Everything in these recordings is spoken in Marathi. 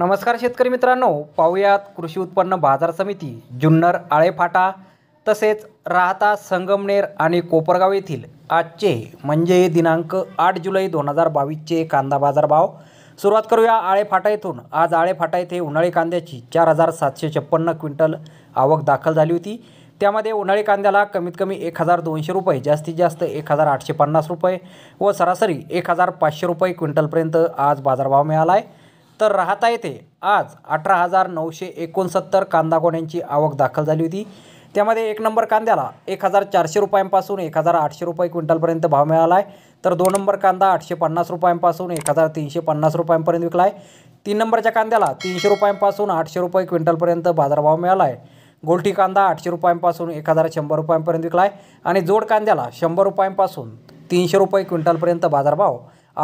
नमस्कार शेतकरी मित्रांनो पाहूयात कृषी उत्पन्न बाजार समिती जुन्नर आळेफाटा तसेच राहता संगमनेर आणि कोपरगाव येथील आजचे म्हणजे दिनांक आठ जुलै दोन हजार बावीसचे कांदा बाजार भाव सुरुवात करूया आळेफाटा येथून आज आळेफाटा येथे उन्हाळी कांद्याची चार हजार सातशे छप्पन्न क्विंटल आवक दाखल झाली होती त्यामध्ये उन्हाळी कांद्याला कमीत कमी एक हजार दोनशे रुपये जास्तीत जास्त एक हजार आठशे पन्नास रुपये व सरासरी एक हजार पाचशे रुपये क्विंटलपर्यंत आज बाजारभाव मिळाला आहे तर राहता येथे आज अठरा हजार नऊशे एकोणसत्तर कांदा कोण्यांची आवक दाखल झाली होती त्यामध्ये एक नंबर कांद्याला एक हजार चारशे रुपयांपासून एक हजार आठशे रुपये क्विंटलपर्यंत भाव मिळाला आहे तर दोन नंबर कांदा आठशे पन्नास रुपयांपासून एक हजार तीनशे पन्नास रुपयांपर्यंत विकला आहे तीन नंबरच्या कांद्याला तीनशे रुपयांपासून आठशे रुपये क्विंटलपर्यंत बाजारभाव मिळाला आहे गोलठी कांदा आठशे रुपयांपासून एक हजार शंभर रुपयांपर्यंत विकला आहे आणि जोड कांद्याला शंभर रुपयांपासून तीनशे रुपये क्विंटलपर्यंत बाजारभाव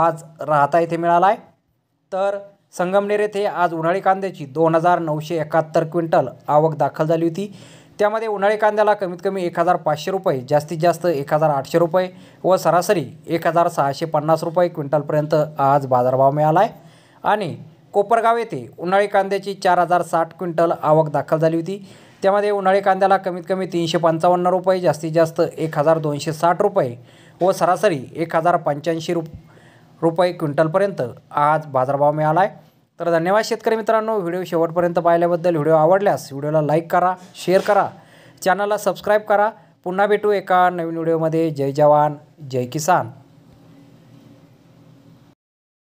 आज राहता येथे मिळाला आहे तर संगमनेर येथे आज उन्हाळी कांद्याची दोन हजार नऊशे एकाहत्तर क्विंटल आवक दाखल झाली होती त्यामध्ये उन्हाळी कांद्याला कमीत कमी एक हजार पाचशे रुपये जास्तीत जास्त एक हजार आठशे रुपये व सरासरी एक हजार सहाशे पन्नास रुपये क्विंटलपर्यंत आज बाजारभाव मिळाला आहे आणि कोपरगाव येथे उन्हाळी कांद्याची चार हजार साठ क्विंटल आवक दाखल झाली होती त्यामध्ये उन्हाळी कांद्याला कमीत कमी तीनशे पंचावन्न रुपये जास्तीत जास्त एक हजार दोनशे साठ रुपये व सरासरी एक हजार पंच्याऐंशी रुप रुपये क्विंटलपर्यंत आज बाजारभाव मिळाला आहे तर धन्यवाद शेतकरी मित्रांनो व्हिडिओ शेवटपर्यंत पाहिल्याबद्दल व्हिडिओ आवडल्यास व्हिडिओला लाईक करा शेअर करा चॅनलला सबस्क्राईब करा पुन्हा भेटू एका नवीन व्हिडिओमध्ये जय जवान जय किसान